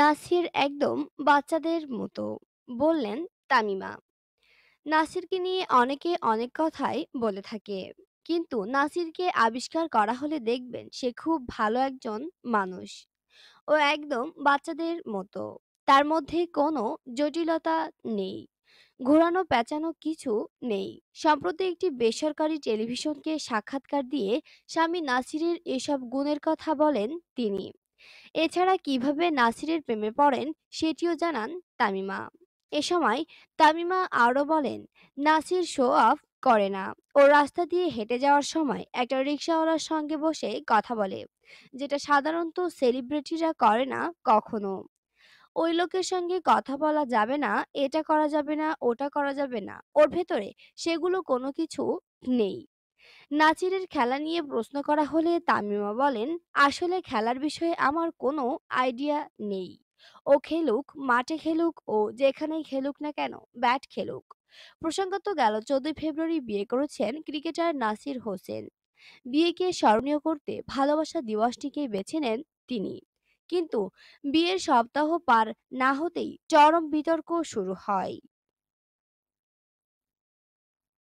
নাসির একদম বাচ্চাদের মতো বললেন তামিমা নাসিরকে নিয়ে অনেকে অনেক কথাই বলে থাকে কিন্তু নাসিরকে আবিষ্কার করা হলে দেখবেন সে খুব ভালো একজন মানুষ ও একদম বাচ্চাদের মতো তার মধ্যে কোনো জটিলতা নেই ঘোরানো পেঁচানো কিছু নেই সম্প্রতি একটি বেসরকারি টেলিভিশনকে সাক্ষাৎকার দিয়ে স্বামী নাসিরের এসব গুণের কথা বলেন তিনি এছাড়া কিভাবে নাসিরের প্রেমে পড়েন সেটিও জানান তামিমা এ সময় তামিমা আরও বলেন নাসির শো অফ করে না ও রাস্তা দিয়ে হেঁটে যাওয়ার সময় একটা রিক্সাওয়ালার সঙ্গে বসে কথা বলে যেটা সাধারণত সেলিব্রিটিরা করে না কখনো ওই লোকের সঙ্গে কথা বলা যাবে না এটা করা যাবে না ওটা করা যাবে না ওর ভেতরে সেগুলো কোনো কিছু নেই নাচিরের খেলা নিয়ে প্রশ্ন করা হলে তামিমা বলেন আসলে খেলার বিষয়ে আমার কোনো আইডিয়া নেই ও খেলুক মাঠে খেলুক ও যেখানেই খেলুক না কেন ব্যাট খেলুক প্রসঙ্গত গেল চোদ্দই ফেব্রুয়ারি বিয়ে করেছেন ক্রিকেটার নাসির হোসেন বিয়েকে স্মরণীয় করতে ভালোবাসা দিবসটিকে বেছে নেন তিনি কিন্তু বিয়ের সপ্তাহ পার না হতেই চরম বিতর্ক শুরু হয়